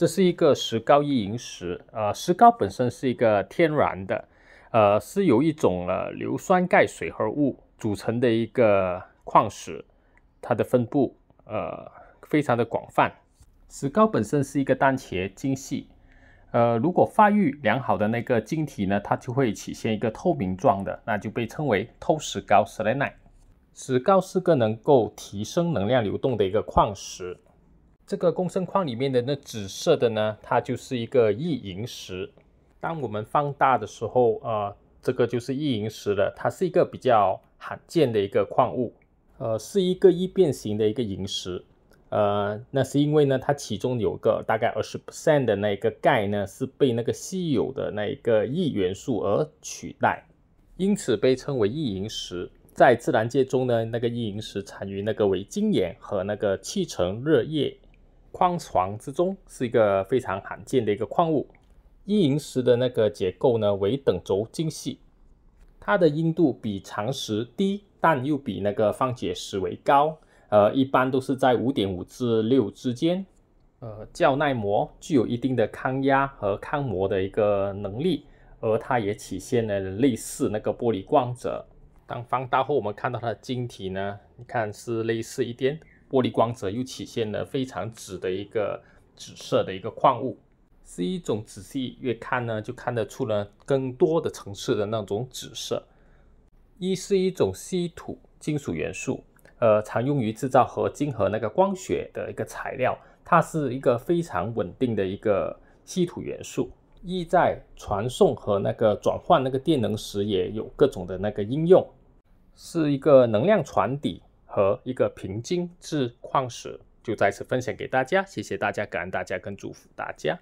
这是一个石膏玉萤石，呃，石膏本身是一个天然的，呃，是由一种呃硫酸钙水合物组成的一个矿石，它的分布呃非常的广泛。石膏本身是一个单斜晶系，呃，如果发育良好的那个晶体呢，它就会起现一个透明状的，那就被称为透石膏 （selenite）。石膏是个能够提升能量流动的一个矿石。这个共生矿里面的那紫色的呢，它就是一个异银石。当我们放大的时候，呃，这个就是异银石了。它是一个比较罕见的一个矿物，呃，是一个易变形的一个银石。呃，那是因为呢，它其中有个大概二十 percent 的那个钙呢，是被那个稀有的那个异元素而取代，因此被称为异银石。在自然界中呢，那个异银石产于那个伟晶岩和那个气层热液。矿床之中是一个非常罕见的一个矿物，阴银石的那个结构呢为等轴精细，它的硬度比长石低，但又比那个方解石为高，呃，一般都是在五点五至六之间，呃，较耐磨，具有一定的抗压和抗磨的一个能力，而它也体现了类似那个玻璃光泽。当放大后，我们看到它的晶体呢，你看是类似一点。玻璃光泽又体现了非常紫的一个紫色的一个矿物，是一种仔细越看呢就看得出了更多的层次的那种紫色。一是一种稀土金属元素，呃，常用于制造合金和那个光学的一个材料。它是一个非常稳定的一个稀土元素。一在传送和那个转换那个电能时也有各种的那个应用，是一个能量传递。和一个平金制矿石，就再次分享给大家。谢谢大家，感恩大家，跟祝福大家。